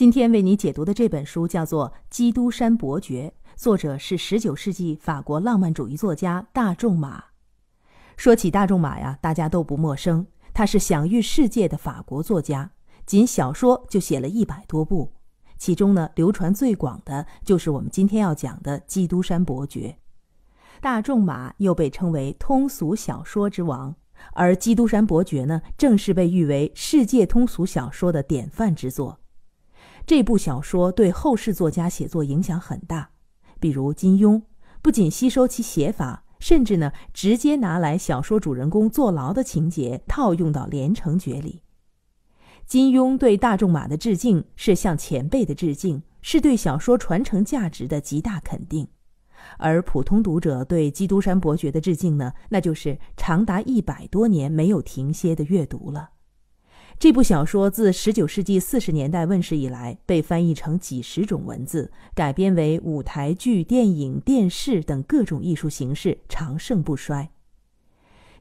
今天为你解读的这本书叫做《基督山伯爵》，作者是十九世纪法国浪漫主义作家大仲马。说起大仲马呀，大家都不陌生，他是享誉世界的法国作家，仅小说就写了一百多部，其中呢，流传最广的就是我们今天要讲的《基督山伯爵》。大仲马又被称为通俗小说之王，而《基督山伯爵》呢，正是被誉为世界通俗小说的典范之作。这部小说对后世作家写作影响很大，比如金庸，不仅吸收其写法，甚至呢直接拿来小说主人公坐牢的情节套用到《连城诀》里。金庸对大仲马的致敬是向前辈的致敬，是对小说传承价值的极大肯定；而普通读者对《基督山伯爵》的致敬呢，那就是长达一百多年没有停歇的阅读了。这部小说自十九世纪四十年代问世以来，被翻译成几十种文字，改编为舞台剧、电影、电视等各种艺术形式，长盛不衰。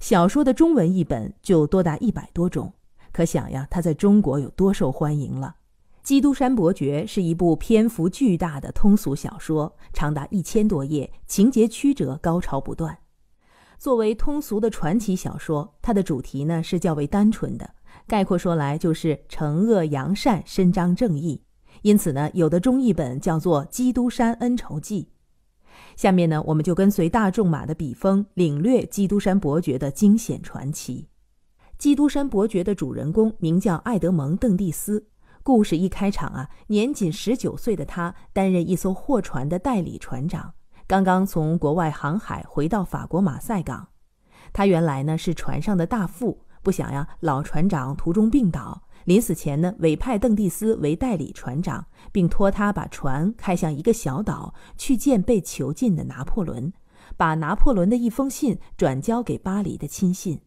小说的中文译本就多达一百多种，可想呀，它在中国有多受欢迎了。《基督山伯爵》是一部篇幅巨大的通俗小说，长达一千多页，情节曲折，高潮不断。作为通俗的传奇小说，它的主题呢是较为单纯的。概括说来，就是惩恶扬善、伸张正义。因此呢，有的中译本叫做《基督山恩仇记》。下面呢，我们就跟随大仲马的笔锋，领略基督山伯爵的惊险传奇。基督山伯爵的主人公名叫艾德蒙·邓蒂斯。故事一开场啊，年仅十九岁的他担任一艘货船的代理船长，刚刚从国外航海回到法国马赛港。他原来呢是船上的大副。不想呀，老船长途中病倒，临死前呢，委派邓蒂斯为代理船长，并托他把船开向一个小岛去见被囚禁的拿破仑，把拿破仑的一封信转交给巴黎的亲信。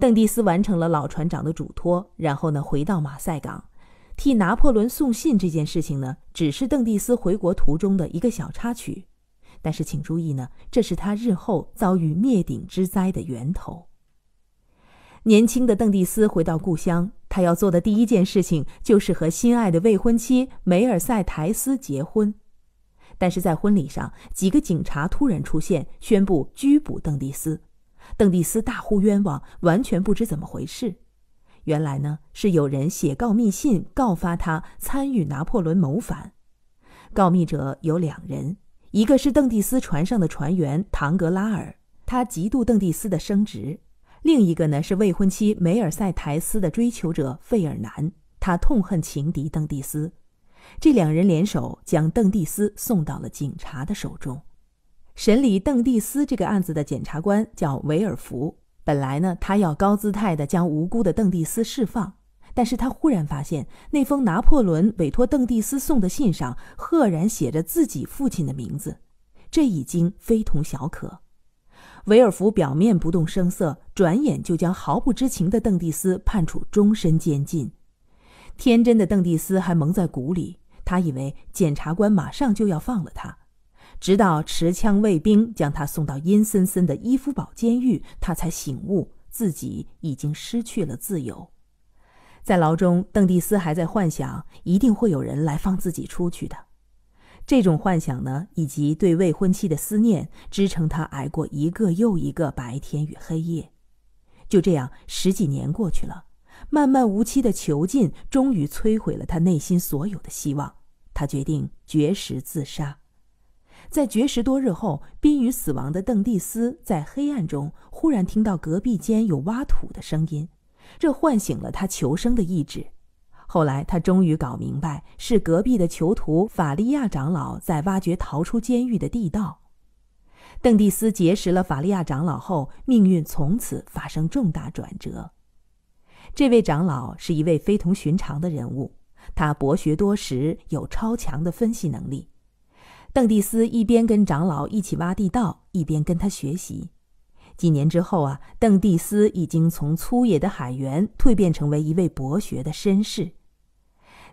邓蒂斯完成了老船长的嘱托，然后呢，回到马赛港，替拿破仑送信这件事情呢，只是邓蒂斯回国途中的一个小插曲。但是请注意呢，这是他日后遭遇灭顶之灾的源头。年轻的邓蒂斯回到故乡，他要做的第一件事情就是和心爱的未婚妻梅尔塞台斯结婚。但是在婚礼上，几个警察突然出现，宣布拘捕邓蒂斯。邓蒂斯大呼冤枉，完全不知怎么回事。原来呢，是有人写告密信告发他参与拿破仑谋反。告密者有两人，一个是邓蒂斯船上的船员唐格拉尔，他嫉妒邓蒂斯的升职。另一个呢是未婚妻梅尔塞台斯的追求者费尔南，他痛恨情敌邓蒂斯，这两人联手将邓蒂斯送到了警察的手中。审理邓蒂斯这个案子的检察官叫维尔福，本来呢他要高姿态的将无辜的邓蒂斯释放，但是他忽然发现那封拿破仑委托邓蒂斯送的信上赫然写着自己父亲的名字，这已经非同小可。维尔福表面不动声色，转眼就将毫不知情的邓蒂斯判处终身监禁。天真的邓蒂斯还蒙在鼓里，他以为检察官马上就要放了他，直到持枪卫兵将他送到阴森森的伊夫堡监狱，他才醒悟自己已经失去了自由。在牢中，邓蒂斯还在幻想一定会有人来放自己出去的。这种幻想呢，以及对未婚妻的思念，支撑他挨过一个又一个白天与黑夜。就这样，十几年过去了，漫漫无期的囚禁终于摧毁了他内心所有的希望。他决定绝食自杀。在绝食多日后，濒于死亡的邓蒂斯在黑暗中忽然听到隔壁间有挖土的声音，这唤醒了他求生的意志。后来他终于搞明白，是隔壁的囚徒法利亚长老在挖掘逃出监狱的地道。邓蒂斯结识了法利亚长老后，命运从此发生重大转折。这位长老是一位非同寻常的人物，他博学多识，有超强的分析能力。邓蒂斯一边跟长老一起挖地道，一边跟他学习。几年之后啊，邓蒂斯已经从粗野的海员蜕变成为一位博学的绅士。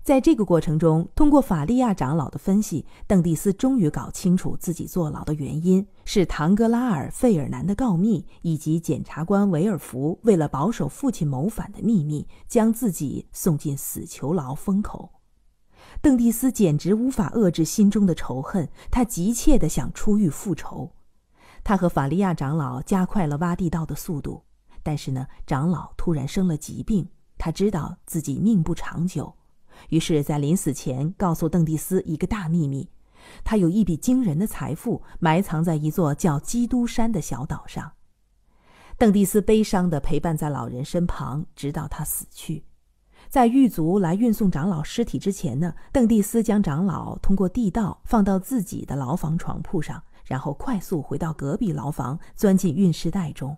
在这个过程中，通过法利亚长老的分析，邓蒂斯终于搞清楚自己坐牢的原因是唐格拉尔·费尔南的告密，以及检察官维尔福为了保守父亲谋反的秘密，将自己送进死囚牢封口。邓蒂斯简直无法遏制心中的仇恨，他急切地想出狱复仇。他和法利亚长老加快了挖地道的速度，但是呢，长老突然生了疾病，他知道自己命不长久。于是，在临死前，告诉邓蒂斯一个大秘密：他有一笔惊人的财富埋藏在一座叫基督山的小岛上。邓蒂斯悲伤地陪伴在老人身旁，直到他死去。在狱卒来运送长老尸体之前呢，邓蒂斯将长老通过地道放到自己的牢房床铺上，然后快速回到隔壁牢房，钻进运尸袋中。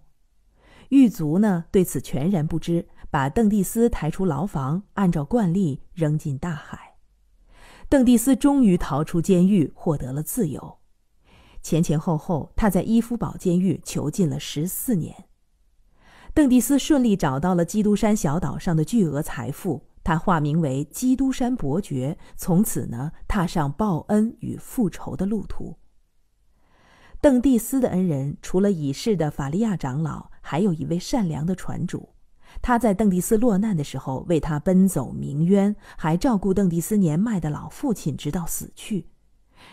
狱卒呢对此全然不知，把邓蒂斯抬出牢房，按照惯例扔进大海。邓蒂斯终于逃出监狱，获得了自由。前前后后，他在伊夫堡监狱囚禁了十四年。邓蒂斯顺利找到了基督山小岛上的巨额财富，他化名为基督山伯爵，从此呢踏上报恩与复仇的路途。邓蒂斯的恩人除了已逝的法利亚长老。还有一位善良的船主，他在邓蒂斯落难的时候为他奔走鸣冤，还照顾邓蒂斯年迈的老父亲直到死去。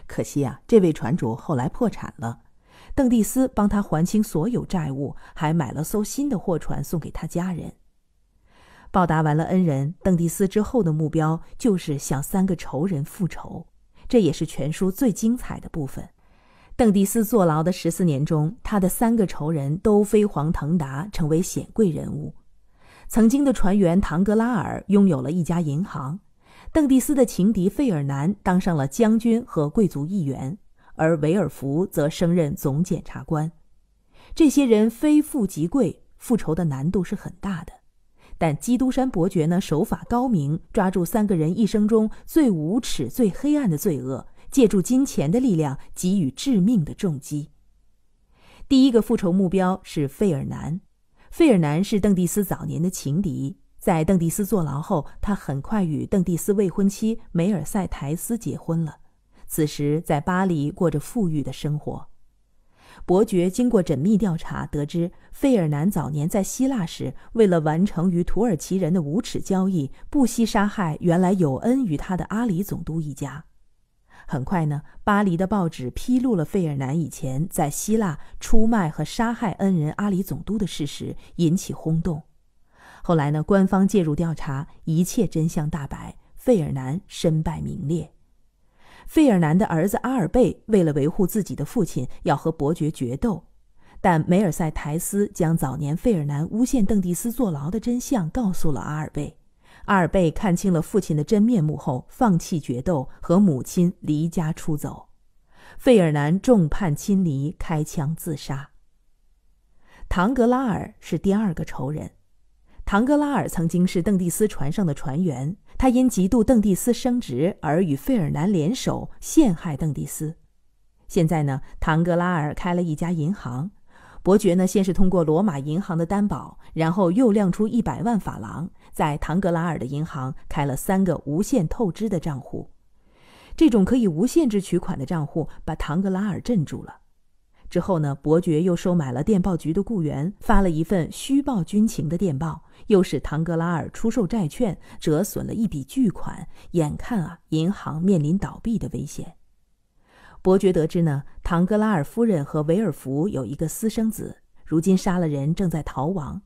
可惜啊，这位船主后来破产了，邓蒂斯帮他还清所有债务，还买了艘新的货船送给他家人。报答完了恩人邓蒂斯之后的目标就是向三个仇人复仇，这也是全书最精彩的部分。邓迪斯坐牢的十四年中，他的三个仇人都飞黄腾达，成为显贵人物。曾经的船员唐格拉尔拥有了一家银行；邓迪斯的情敌费尔南当上了将军和贵族议员，而维尔福则升任总检察官。这些人非富即贵，复仇的难度是很大的。但基督山伯爵呢，手法高明，抓住三个人一生中最无耻、最黑暗的罪恶。借助金钱的力量给予致命的重击。第一个复仇目标是费尔南。费尔南是邓蒂斯早年的情敌，在邓蒂斯坐牢后，他很快与邓蒂斯未婚妻梅尔塞台斯结婚了。此时在巴黎过着富裕的生活。伯爵经过缜密调查，得知费尔南早年在希腊时，为了完成与土耳其人的无耻交易，不惜杀害原来有恩于他的阿里总督一家。很快呢，巴黎的报纸披露了费尔南以前在希腊出卖和杀害恩人阿里总督的事实，引起轰动。后来呢，官方介入调查，一切真相大白，费尔南身败名裂。费尔南的儿子阿尔贝为了维护自己的父亲，要和伯爵决斗，但梅尔塞台斯将早年费尔南诬陷邓蒂斯坐牢的真相告诉了阿尔贝。阿尔贝看清了父亲的真面目后，放弃决斗，和母亲离家出走。费尔南众叛亲离，开枪自杀。唐格拉尔是第二个仇人。唐格拉尔曾经是邓蒂斯船上的船员，他因嫉妒邓蒂斯升职而与费尔南联手陷害邓蒂斯。现在呢，唐格拉尔开了一家银行，伯爵呢先是通过罗马银行的担保，然后又亮出一百万法郎。在唐格拉尔的银行开了三个无限透支的账户，这种可以无限制取款的账户把唐格拉尔镇住了。之后呢，伯爵又收买了电报局的雇员，发了一份虚报军情的电报，又使唐格拉尔出售债券，折损了一笔巨款。眼看啊，银行面临倒闭的危险。伯爵得知呢，唐格拉尔夫人和维尔福有一个私生子，如今杀了人，正在逃亡。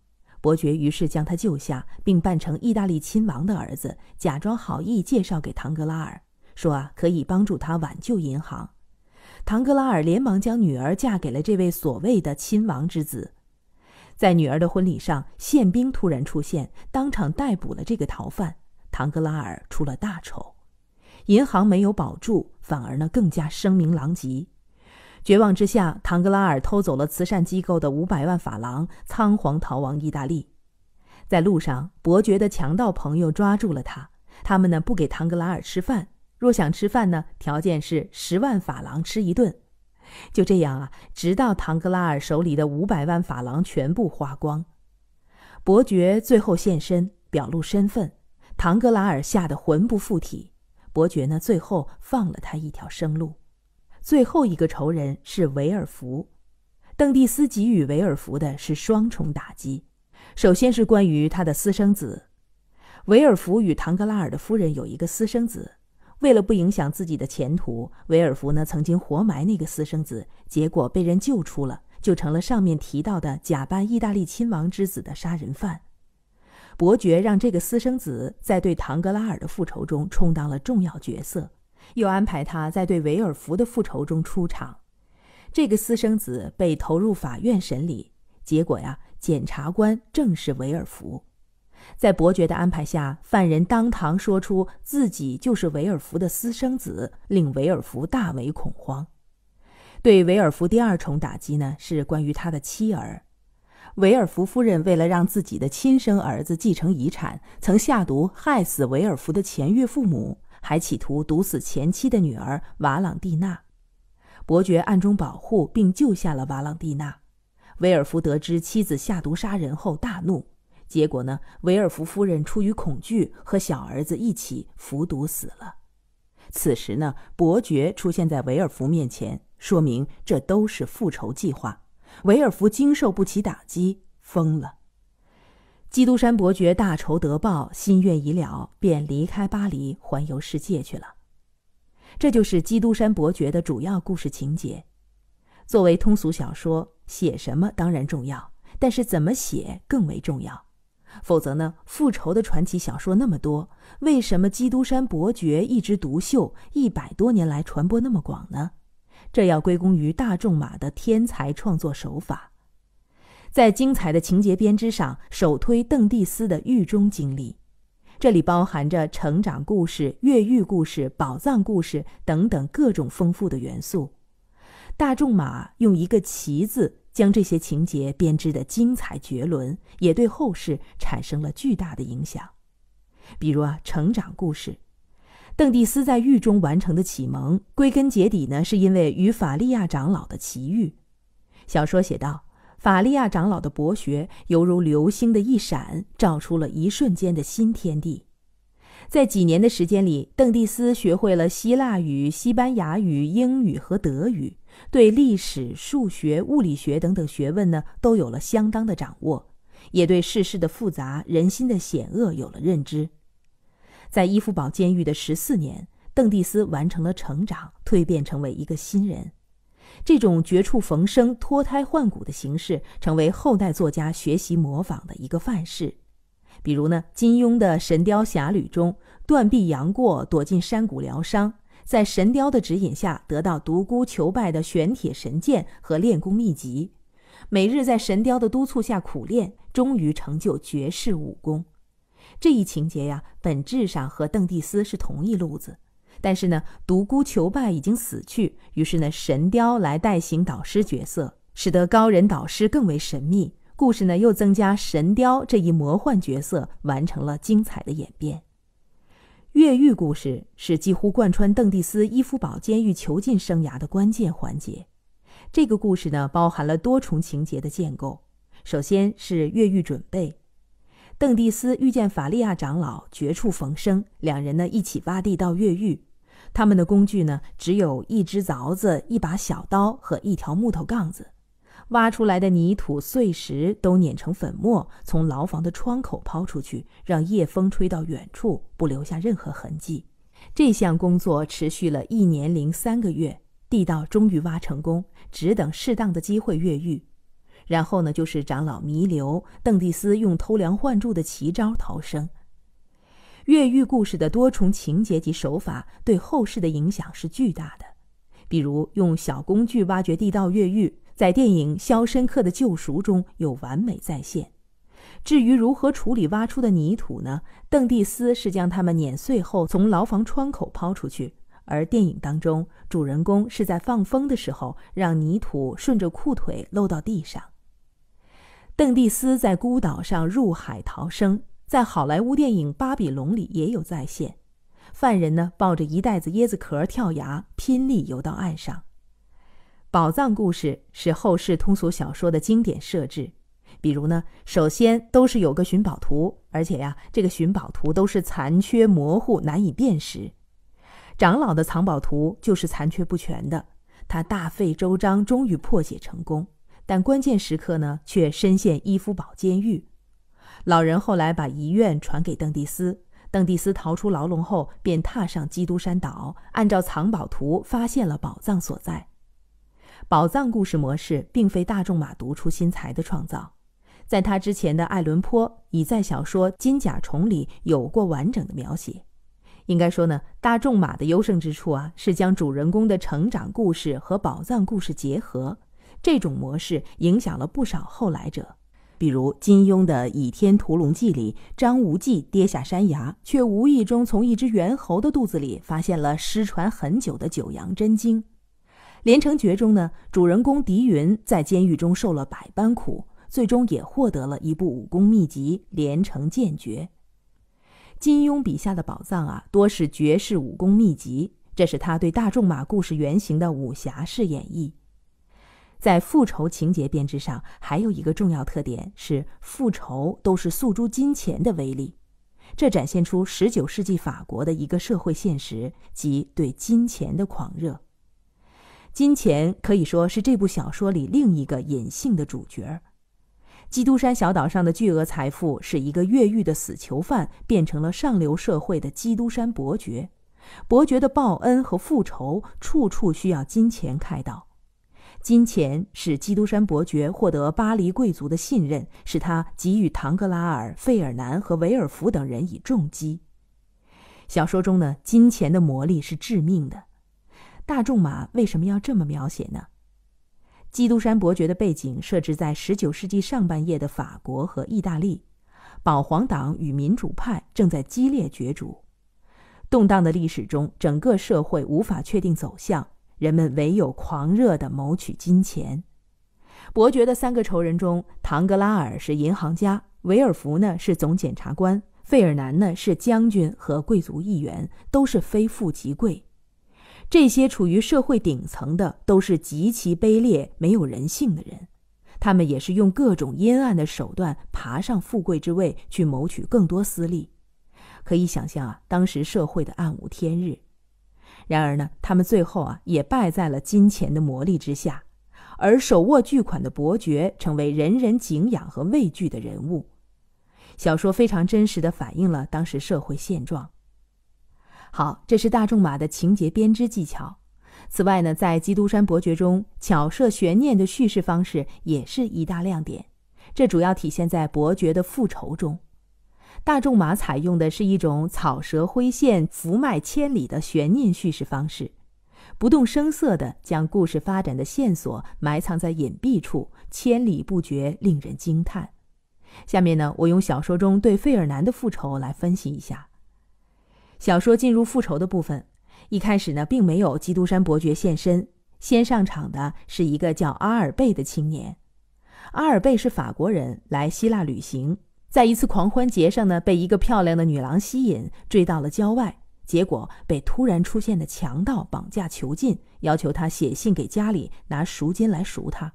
伯爵于是将他救下，并扮成意大利亲王的儿子，假装好意介绍给唐格拉尔，说啊可以帮助他挽救银行。唐格拉尔连忙将女儿嫁给了这位所谓的亲王之子。在女儿的婚礼上，宪兵突然出现，当场逮捕了这个逃犯。唐格拉尔出了大丑，银行没有保住，反而呢更加声名狼藉。绝望之下，唐格拉尔偷走了慈善机构的五百万法郎，仓皇逃亡意大利。在路上，伯爵的强盗朋友抓住了他。他们呢，不给唐格拉尔吃饭。若想吃饭呢，条件是十万法郎吃一顿。就这样啊，直到唐格拉尔手里的五百万法郎全部花光，伯爵最后现身，表露身份。唐格拉尔吓得魂不附体。伯爵呢，最后放了他一条生路。最后一个仇人是维尔福，邓蒂斯给予维尔福的是双重打击。首先是关于他的私生子，维尔福与唐格拉尔的夫人有一个私生子。为了不影响自己的前途，维尔福呢曾经活埋那个私生子，结果被人救出了，就成了上面提到的假扮意大利亲王之子的杀人犯。伯爵让这个私生子在对唐格拉尔的复仇中充当了重要角色。又安排他在对维尔福的复仇中出场。这个私生子被投入法院审理，结果呀，检察官正是维尔福。在伯爵的安排下，犯人当堂说出自己就是维尔福的私生子，令维尔福大为恐慌。对维尔福第二重打击呢，是关于他的妻儿。维尔福夫人为了让自己的亲生儿子继承遗产，曾下毒害死维尔福的前岳父母。还企图毒死前妻的女儿瓦朗蒂娜，伯爵暗中保护并救下了瓦朗蒂娜。威尔福得知妻子下毒杀人后大怒，结果呢，威尔福夫人出于恐惧和小儿子一起服毒死了。此时呢，伯爵出现在威尔福面前，说明这都是复仇计划。威尔福经受不起打击，疯了。基督山伯爵大仇得报，心愿已了，便离开巴黎，环游世界去了。这就是基督山伯爵的主要故事情节。作为通俗小说，写什么当然重要，但是怎么写更为重要。否则呢？复仇的传奇小说那么多，为什么基督山伯爵一枝独秀，一百多年来传播那么广呢？这要归功于大仲马的天才创作手法。在精彩的情节编织上，首推邓蒂斯的狱中经历，这里包含着成长故事、越狱故事、宝藏故事等等各种丰富的元素。大众马用一个“奇”字，将这些情节编织的精彩绝伦，也对后世产生了巨大的影响。比如啊，成长故事，邓蒂斯在狱中完成的启蒙，归根结底呢，是因为与法利亚长老的奇遇。小说写道。法利亚长老的博学，犹如流星的一闪，照出了一瞬间的新天地。在几年的时间里，邓蒂斯学会了希腊语、西班牙语、英语和德语，对历史、数学、物理学等等学问呢，都有了相当的掌握，也对世事的复杂、人心的险恶有了认知。在伊夫堡监狱的十四年，邓蒂斯完成了成长，蜕变成为一个新人。这种绝处逢生、脱胎换骨的形式，成为后代作家学习模仿的一个范式。比如呢，金庸的《神雕侠侣》中，断臂杨过躲进山谷疗伤，在神雕的指引下，得到独孤求败的玄铁神剑和练功秘籍，每日在神雕的督促下苦练，终于成就绝世武功。这一情节呀，本质上和邓蒂斯是同一路子。但是呢，独孤求败已经死去，于是呢，神雕来代行导师角色，使得高人导师更为神秘。故事呢又增加神雕这一魔幻角色，完成了精彩的演变。越狱故事是几乎贯穿邓蒂斯伊夫堡监狱囚禁生涯的关键环节。这个故事呢包含了多重情节的建构。首先是越狱准备，邓蒂斯遇见法利亚长老，绝处逢生，两人呢一起挖地道越狱。他们的工具呢？只有一只凿子、一把小刀和一条木头杠子。挖出来的泥土碎石都碾成粉末，从牢房的窗口抛出去，让夜风吹到远处，不留下任何痕迹。这项工作持续了一年零三个月，地道终于挖成功，只等适当的机会越狱。然后呢，就是长老弥留，邓蒂斯用偷梁换柱的奇招逃生。越狱故事的多重情节及手法对后世的影响是巨大的，比如用小工具挖掘地道越狱，在电影《肖申克的救赎》中有完美再现。至于如何处理挖出的泥土呢？邓蒂斯是将它们碾碎后从牢房窗口抛出去，而电影当中主人公是在放风的时候让泥土顺着裤腿漏到地上。邓蒂斯在孤岛上入海逃生。在好莱坞电影《巴比龙》里也有再现，犯人呢抱着一袋子椰子壳跳崖，拼力游到岸上。宝藏故事是后世通俗小说的经典设置，比如呢，首先都是有个寻宝图，而且呀，这个寻宝图都是残缺模糊、难以辨识。长老的藏宝图就是残缺不全的，他大费周章，终于破解成功，但关键时刻呢，却深陷伊夫堡监狱。老人后来把遗愿传给邓迪斯，邓迪斯逃出牢笼后便踏上基督山岛，按照藏宝图发现了宝藏所在。宝藏故事模式并非大仲马独出心裁的创造，在他之前的爱伦坡已在小说《金甲虫》里有过完整的描写。应该说呢，大仲马的优胜之处啊，是将主人公的成长故事和宝藏故事结合，这种模式影响了不少后来者。比如金庸的《倚天屠龙记》里，张无忌跌下山崖，却无意中从一只猿猴的肚子里发现了失传很久的《九阳真经》；《连城诀》中呢，主人公狄云在监狱中受了百般苦，最终也获得了一部武功秘籍《连城剑诀》。金庸笔下的宝藏啊，多是绝世武功秘籍，这是他对大仲马故事原型的武侠式演绎。在复仇情节编织上，还有一个重要特点是，复仇都是诉诸金钱的威力。这展现出十九世纪法国的一个社会现实及对金钱的狂热。金钱可以说是这部小说里另一个隐性的主角。基督山小岛上的巨额财富，使一个越狱的死囚犯变成了上流社会的基督山伯爵。伯爵的报恩和复仇，处处需要金钱开导。金钱使基督山伯爵获得巴黎贵族的信任，使他给予唐格拉尔、费尔南和维尔福等人以重击。小说中呢，金钱的魔力是致命的。大仲马为什么要这么描写呢？基督山伯爵的背景设置在十九世纪上半叶的法国和意大利，保皇党与民主派正在激烈角逐，动荡的历史中，整个社会无法确定走向。人们唯有狂热地谋取金钱。伯爵的三个仇人中，唐格拉尔是银行家，维尔福呢是总检察官，费尔南呢是将军和贵族议员，都是非富即贵。这些处于社会顶层的，都是极其卑劣、没有人性的人。他们也是用各种阴暗的手段爬上富贵之位，去谋取更多私利。可以想象啊，当时社会的暗无天日。然而呢，他们最后啊也败在了金钱的魔力之下，而手握巨款的伯爵成为人人敬仰和畏惧的人物。小说非常真实的反映了当时社会现状。好，这是大仲马的情节编织技巧。此外呢，在《基督山伯爵》中，巧设悬念的叙事方式也是一大亮点。这主要体现在伯爵的复仇中。大众马采用的是一种草蛇灰线、伏脉千里的悬念叙事方式，不动声色地将故事发展的线索埋藏在隐蔽处，千里不绝，令人惊叹。下面呢，我用小说中对费尔南的复仇来分析一下。小说进入复仇的部分，一开始呢，并没有基督山伯爵现身，先上场的是一个叫阿尔贝的青年。阿尔贝是法国人，来希腊旅行。在一次狂欢节上呢，被一个漂亮的女郎吸引，追到了郊外，结果被突然出现的强盗绑架囚禁，要求他写信给家里拿赎金来赎他。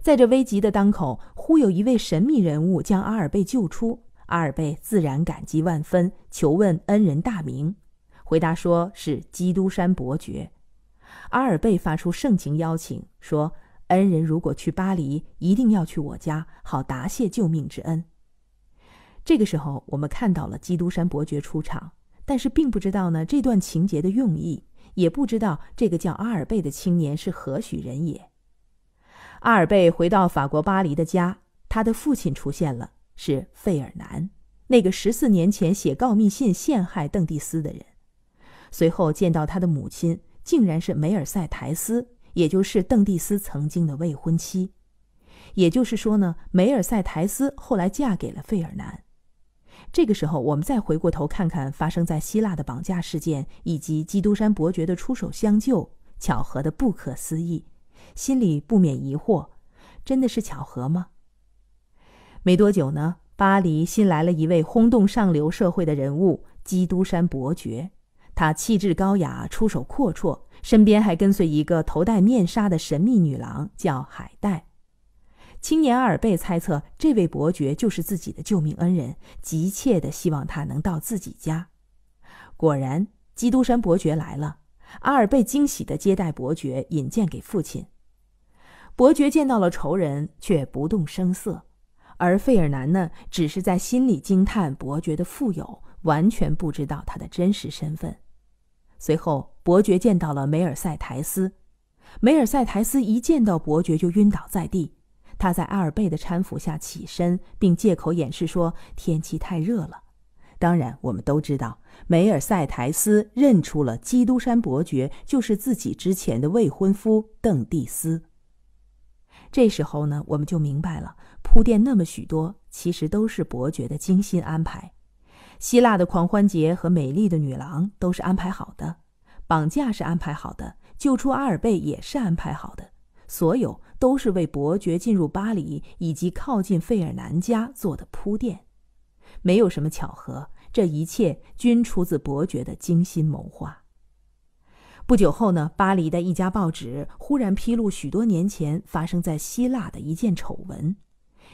在这危急的当口，忽有一位神秘人物将阿尔贝救出，阿尔贝自然感激万分，求问恩人大名，回答说是基督山伯爵。阿尔贝发出盛情邀请，说恩人如果去巴黎，一定要去我家，好答谢救命之恩。这个时候，我们看到了基督山伯爵出场，但是并不知道呢这段情节的用意，也不知道这个叫阿尔贝的青年是何许人也。阿尔贝回到法国巴黎的家，他的父亲出现了，是费尔南，那个十四年前写告密信陷害邓蒂斯的人。随后见到他的母亲，竟然是梅尔塞台斯，也就是邓蒂斯曾经的未婚妻。也就是说呢，梅尔塞台斯后来嫁给了费尔南。这个时候，我们再回过头看看发生在希腊的绑架事件，以及基督山伯爵的出手相救，巧合的不可思议，心里不免疑惑：真的是巧合吗？没多久呢，巴黎新来了一位轰动上流社会的人物——基督山伯爵，他气质高雅，出手阔绰，身边还跟随一个头戴面纱的神秘女郎，叫海带。青年阿尔贝猜测这位伯爵就是自己的救命恩人，急切地希望他能到自己家。果然，基督山伯爵来了，阿尔贝惊喜地接待伯爵，引荐给父亲。伯爵见到了仇人，却不动声色；而费尔南呢，只是在心里惊叹伯爵的富有，完全不知道他的真实身份。随后，伯爵见到了梅尔塞台斯，梅尔塞台斯一见到伯爵就晕倒在地。他在阿尔贝的搀扶下起身，并借口掩饰说天气太热了。当然，我们都知道梅尔塞台斯认出了基督山伯爵就是自己之前的未婚夫邓蒂斯。这时候呢，我们就明白了，铺垫那么许多，其实都是伯爵的精心安排。希腊的狂欢节和美丽的女郎都是安排好的，绑架是安排好的，救出阿尔贝也是安排好的。所有都是为伯爵进入巴黎以及靠近费尔南家做的铺垫，没有什么巧合，这一切均出自伯爵的精心谋划。不久后呢，巴黎的一家报纸忽然披露许多年前发生在希腊的一件丑闻：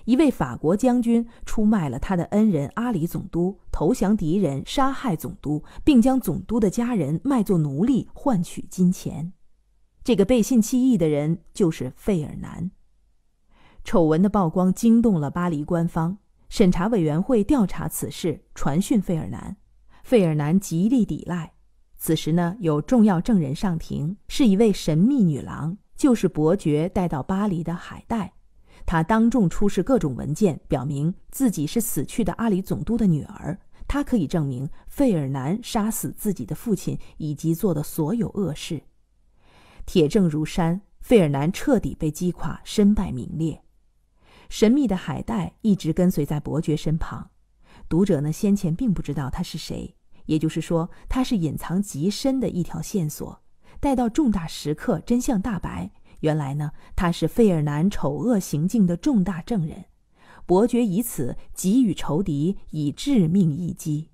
一位法国将军出卖了他的恩人阿里总督，投降敌人，杀害总督，并将总督的家人卖作奴隶，换取金钱。这个背信弃义的人就是费尔南。丑闻的曝光惊动了巴黎官方，审查委员会调查此事，传讯费尔南。费尔南极力抵赖。此时呢，有重要证人上庭，是一位神秘女郎，就是伯爵带到巴黎的海带。她当众出示各种文件，表明自己是死去的阿里总督的女儿。她可以证明费尔南杀死自己的父亲以及做的所有恶事。铁证如山，费尔南彻底被击垮，身败名裂。神秘的海带一直跟随在伯爵身旁，读者呢先前并不知道他是谁，也就是说他是隐藏极深的一条线索。待到重大时刻，真相大白，原来呢他是费尔南丑恶行径的重大证人。伯爵以此给予仇敌以致命一击。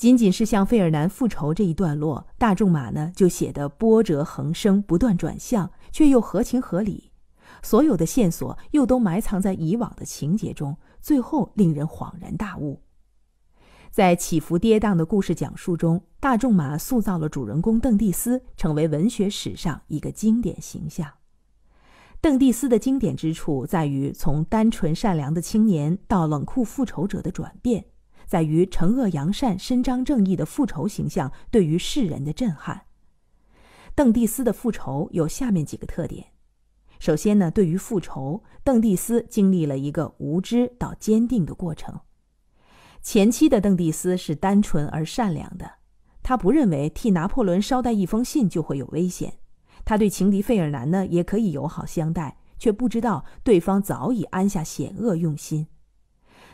仅仅是向费尔南复仇这一段落，大众马呢就写得波折横生，不断转向，却又合情合理。所有的线索又都埋藏在以往的情节中，最后令人恍然大悟。在起伏跌宕的故事讲述中，大众马塑造了主人公邓蒂斯，成为文学史上一个经典形象。邓蒂斯的经典之处在于从单纯善良的青年到冷酷复仇者的转变。在于惩恶扬善、伸张正义的复仇形象对于世人的震撼。邓蒂斯的复仇有下面几个特点：首先呢，对于复仇，邓蒂斯经历了一个无知到坚定的过程。前期的邓蒂斯是单纯而善良的，他不认为替拿破仑捎带一封信就会有危险，他对情敌费尔南呢也可以友好相待，却不知道对方早已安下险恶用心。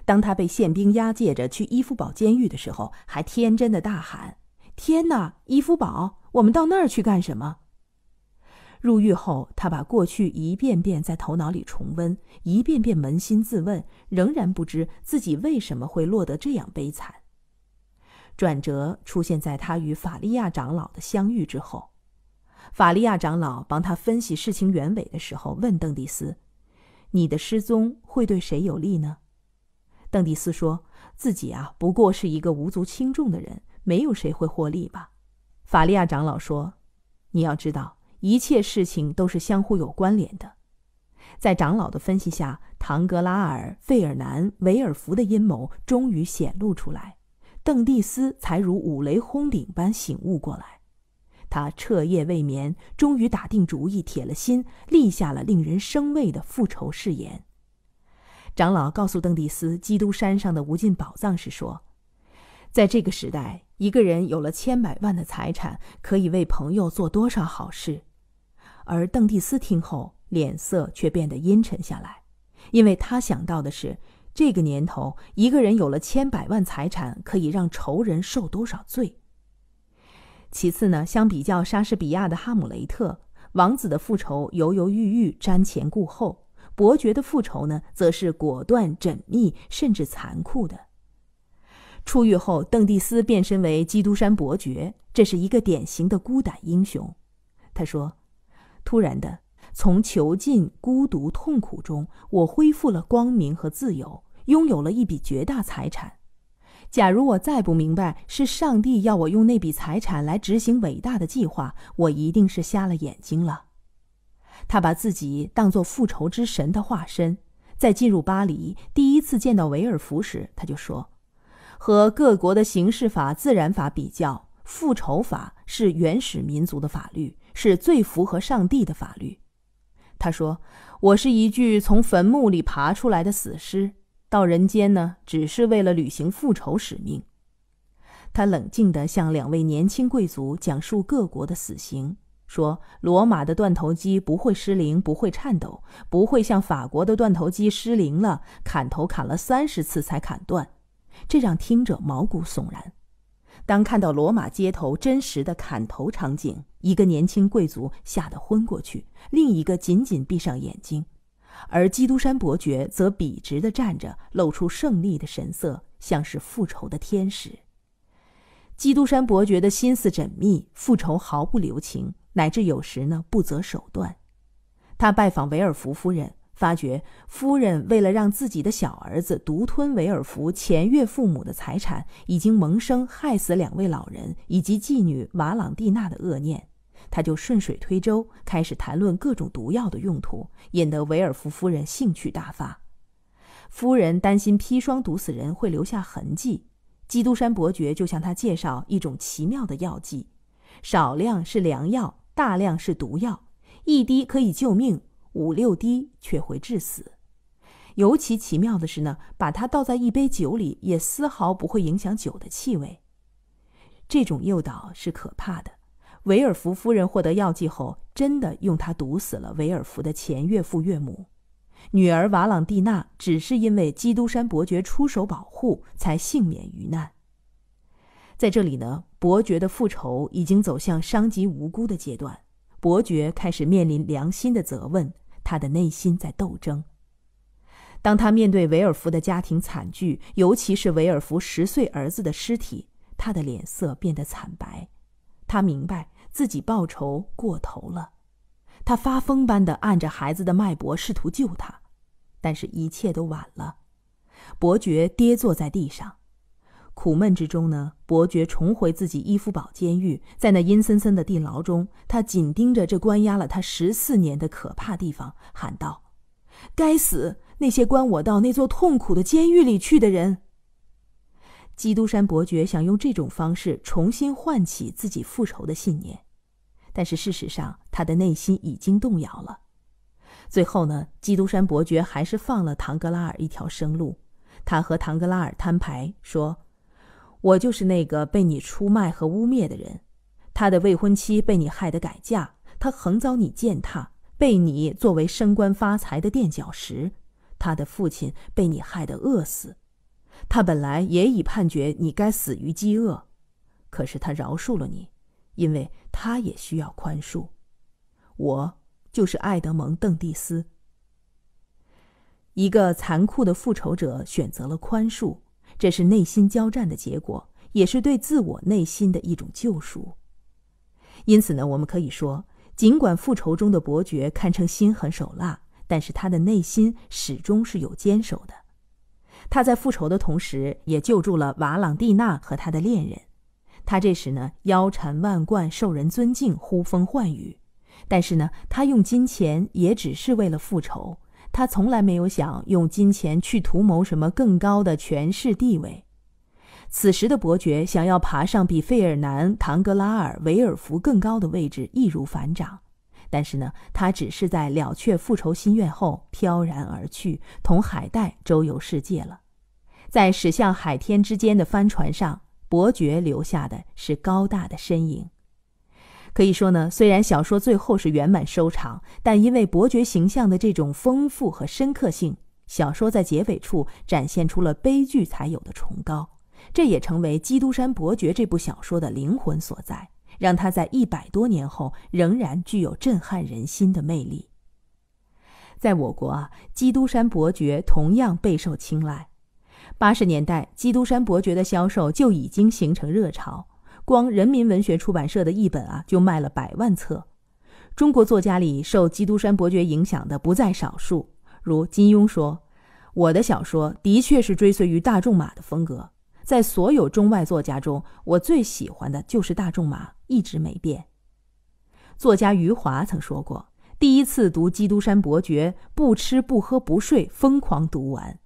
当他被宪兵押解着去伊夫堡监狱的时候，还天真的大喊：“天哪，伊夫堡！我们到那儿去干什么？”入狱后，他把过去一遍遍在头脑里重温，一遍遍扪心自问，仍然不知自己为什么会落得这样悲惨。转折出现在他与法利亚长老的相遇之后。法利亚长老帮他分析事情原委的时候，问邓迪斯：“你的失踪会对谁有利呢？”邓蒂斯说自己啊，不过是一个无足轻重的人，没有谁会获利吧。法利亚长老说：“你要知道，一切事情都是相互有关联的。”在长老的分析下，唐格拉尔、费尔南、维尔福的阴谋终于显露出来，邓蒂斯才如五雷轰顶般醒悟过来。他彻夜未眠，终于打定主意，铁了心，立下了令人生畏的复仇誓言。长老告诉邓蒂斯基督山上的无尽宝藏时说：“在这个时代，一个人有了千百万的财产，可以为朋友做多少好事。”而邓蒂斯听后，脸色却变得阴沉下来，因为他想到的是，这个年头，一个人有了千百万财产，可以让仇人受多少罪。其次呢，相比较莎士比亚的《哈姆雷特》，王子的复仇犹犹豫豫，瞻前顾后。伯爵的复仇呢，则是果断、缜密，甚至残酷的。出狱后，邓蒂斯变身为基督山伯爵，这是一个典型的孤胆英雄。他说：“突然的，从囚禁、孤独、痛苦中，我恢复了光明和自由，拥有了一笔绝大财产。假如我再不明白是上帝要我用那笔财产来执行伟大的计划，我一定是瞎了眼睛了。”他把自己当作复仇之神的化身，在进入巴黎第一次见到维尔福时，他就说：“和各国的刑事法、自然法比较，复仇法是原始民族的法律，是最符合上帝的法律。”他说：“我是一具从坟墓里爬出来的死尸，到人间呢，只是为了履行复仇使命。”他冷静地向两位年轻贵族讲述各国的死刑。说罗马的断头机不会失灵，不会颤抖，不会像法国的断头机失灵了，砍头砍了三十次才砍断，这让听者毛骨悚然。当看到罗马街头真实的砍头场景，一个年轻贵族吓得昏过去，另一个紧紧闭上眼睛，而基督山伯爵则笔直地站着，露出胜利的神色，像是复仇的天使。基督山伯爵的心思缜密，复仇毫不留情。乃至有时呢不择手段。他拜访维尔福夫人，发觉夫人为了让自己的小儿子独吞维尔福前岳父母的财产，已经萌生害死两位老人以及妓女瓦朗蒂娜的恶念。他就顺水推舟，开始谈论各种毒药的用途，引得维尔福夫人兴趣大发。夫人担心砒霜毒死人会留下痕迹，基督山伯爵就向他介绍一种奇妙的药剂，少量是良药。大量是毒药，一滴可以救命，五六滴却会致死。尤其奇妙的是呢，把它倒在一杯酒里，也丝毫不会影响酒的气味。这种诱导是可怕的。维尔福夫人获得药剂后，真的用它毒死了维尔福的前岳父岳母，女儿瓦朗蒂娜只是因为基督山伯爵出手保护，才幸免于难。在这里呢，伯爵的复仇已经走向伤及无辜的阶段，伯爵开始面临良心的责问，他的内心在斗争。当他面对维尔福的家庭惨剧，尤其是维尔福十岁儿子的尸体，他的脸色变得惨白，他明白自己报仇过头了，他发疯般地按着孩子的脉搏试图救他，但是一切都晚了，伯爵跌坐在地上。苦闷之中呢，伯爵重回自己伊夫堡监狱，在那阴森森的地牢中，他紧盯着这关押了他十四年的可怕地方，喊道：“该死！那些关我到那座痛苦的监狱里去的人。”基督山伯爵想用这种方式重新唤起自己复仇的信念，但是事实上他的内心已经动摇了。最后呢，基督山伯爵还是放了唐格拉尔一条生路，他和唐格拉尔摊牌说。我就是那个被你出卖和污蔑的人，他的未婚妻被你害得改嫁，他横遭你践踏，被你作为升官发财的垫脚石，他的父亲被你害得饿死，他本来也已判决你该死于饥饿，可是他饶恕了你，因为他也需要宽恕。我就是爱德蒙·邓蒂斯，一个残酷的复仇者选择了宽恕。这是内心交战的结果，也是对自我内心的一种救赎。因此呢，我们可以说，尽管复仇中的伯爵堪称心狠手辣，但是他的内心始终是有坚守的。他在复仇的同时，也救助了瓦朗蒂娜和他的恋人。他这时呢，腰缠万贯，受人尊敬，呼风唤雨。但是呢，他用金钱也只是为了复仇。他从来没有想用金钱去图谋什么更高的权势地位。此时的伯爵想要爬上比费尔南、唐格拉尔、维尔福更高的位置，易如反掌。但是呢，他只是在了却复仇心愿后飘然而去，同海带周游世界了。在驶向海天之间的帆船上，伯爵留下的是高大的身影。可以说呢，虽然小说最后是圆满收场，但因为伯爵形象的这种丰富和深刻性，小说在结尾处展现出了悲剧才有的崇高。这也成为《基督山伯爵》这部小说的灵魂所在，让他在一百多年后仍然具有震撼人心的魅力。在我国啊，《基督山伯爵》同样备受青睐。八十年代，《基督山伯爵》的销售就已经形成热潮。光人民文学出版社的一本啊，就卖了百万册。中国作家里受《基督山伯爵》影响的不在少数，如金庸说：“我的小说的确是追随于大仲马的风格，在所有中外作家中，我最喜欢的就是大仲马，一直没变。”作家余华曾说过：“第一次读《基督山伯爵》，不吃不喝不睡，疯狂读完。”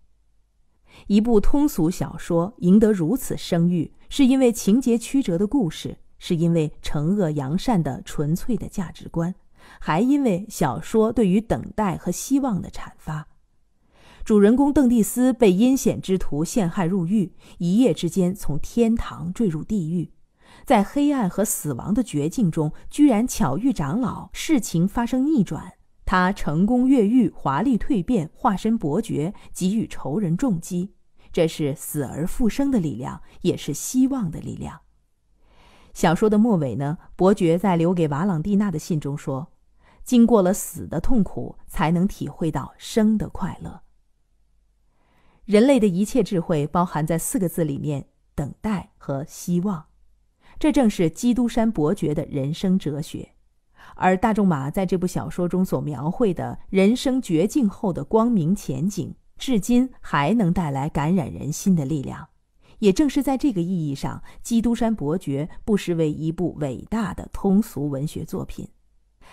一部通俗小说赢得如此声誉，是因为情节曲折的故事，是因为惩恶扬善的纯粹的价值观，还因为小说对于等待和希望的阐发。主人公邓蒂斯被阴险之徒陷害入狱，一夜之间从天堂坠入地狱，在黑暗和死亡的绝境中，居然巧遇长老，事情发生逆转，他成功越狱，华丽蜕变，化身伯爵，给予仇人重击。这是死而复生的力量，也是希望的力量。小说的末尾呢，伯爵在留给瓦朗蒂娜的信中说：“经过了死的痛苦，才能体会到生的快乐。人类的一切智慧包含在四个字里面：等待和希望。这正是基督山伯爵的人生哲学，而大仲马在这部小说中所描绘的人生绝境后的光明前景。”至今还能带来感染人心的力量，也正是在这个意义上，《基督山伯爵》不失为一部伟大的通俗文学作品。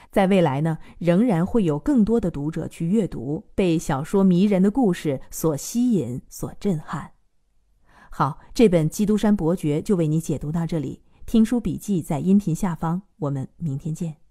在未来呢，仍然会有更多的读者去阅读，被小说迷人的故事所吸引、所震撼。好，这本《基督山伯爵》就为你解读到这里。听书笔记在音频下方，我们明天见。